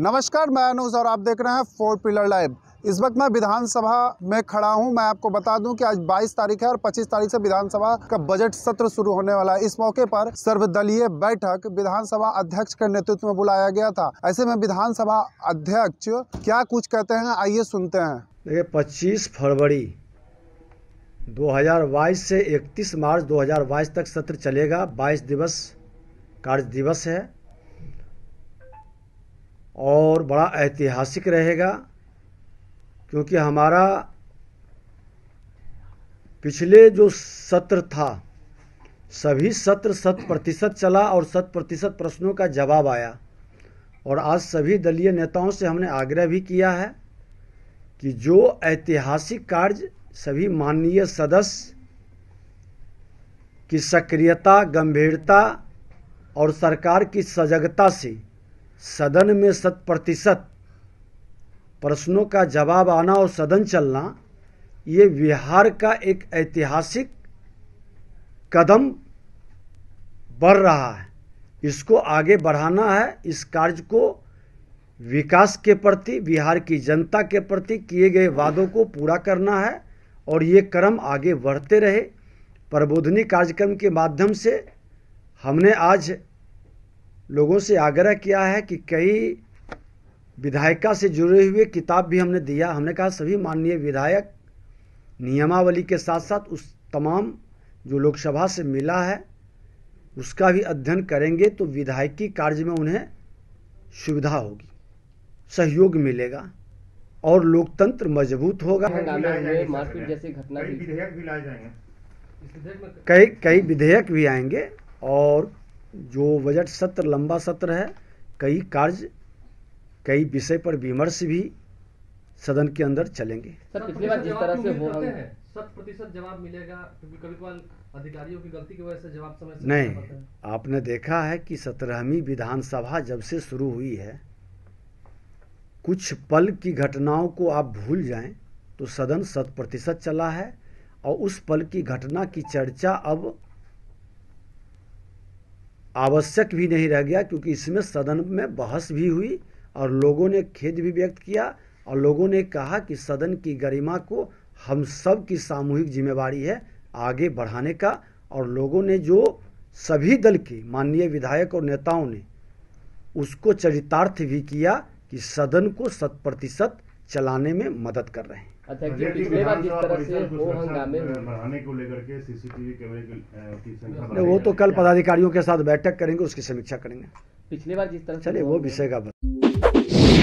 नमस्कार मैं अनुज और आप देख रहे हैं फोर पिलर लाइव इस वक्त मैं विधानसभा में खड़ा हूं मैं आपको बता दूं कि आज 22 तारीख है और 25 तारीख से विधानसभा का बजट सत्र शुरू होने वाला है इस मौके पर सर्वदलीय बैठक विधानसभा अध्यक्ष के नेतृत्व में बुलाया गया था ऐसे में विधानसभा अध्यक्ष क्या कुछ कहते हैं आइए सुनते हैं देखिए पच्चीस फरवरी 2022 से 31 मार्च 2022 तक सत्र चलेगा 22 दिवस कार्य दिवस है और बड़ा ऐतिहासिक रहेगा क्योंकि हमारा पिछले जो सत्र था सभी सत्र शत प्रतिशत चला और शत प्रतिशत प्रश्नों का जवाब आया और आज सभी दलीय नेताओं से हमने आग्रह भी किया है कि जो ऐतिहासिक कार्य सभी माननीय सदस्य की सक्रियता गंभीरता और सरकार की सजगता से सदन में शत प्रतिशत प्रश्नों का जवाब आना और सदन चलना ये बिहार का एक ऐतिहासिक कदम बढ़ रहा है इसको आगे बढ़ाना है इस कार्य को विकास के प्रति बिहार की जनता के प्रति किए गए वादों को पूरा करना है और ये क्रम आगे बढ़ते रहे प्रबोधनी कार्यक्रम के माध्यम से हमने आज लोगों से आग्रह किया है कि कई विधायिका से जुड़े हुए किताब भी हमने दिया हमने कहा सभी माननीय विधायक नियमावली के साथ साथ उस तमाम जो लोकसभा से मिला है उसका भी अध्ययन करेंगे तो विधायकी कार्य में उन्हें सुविधा होगी सहयोग मिलेगा और लोकतंत्र मजबूत होगा कई कई विधेयक भी आएंगे और जो बजट सत्र लंबा सत्र है कई कार्य कई विषय पर विमर्श भी सदन के अंदर चलेंगे सर पिछली बार जिस तरह से हो रहे शत प्रतिशत जवाब मिलेगा क्योंकि कभी कभार अधिकारियों की गलती की वजह से जवाब समय से नहीं आपने देखा है कि सत्रहवीं विधानसभा जब से शुरू हुई है कुछ पल की घटनाओं को आप भूल जाएं तो सदन शत प्रतिशत चला है और उस पल की घटना की चर्चा अब आवश्यक भी नहीं रह गया क्योंकि इसमें सदन में बहस भी हुई और लोगों ने खेद भी व्यक्त किया और लोगों ने कहा कि सदन की गरिमा को हम सब की सामूहिक जिम्मेवारी है आगे बढ़ाने का और लोगों ने जो सभी दल के माननीय विधायक और नेताओं ने उसको चरितार्थ भी किया कि सदन को शत प्रतिशत चलाने में मदद कर रहे हैं अच्छा वो तो कल पदाधिकारियों के साथ बैठक करेंगे उसकी समीक्षा करेंगे पिछले बार जिस तरह चलिए वो विषय का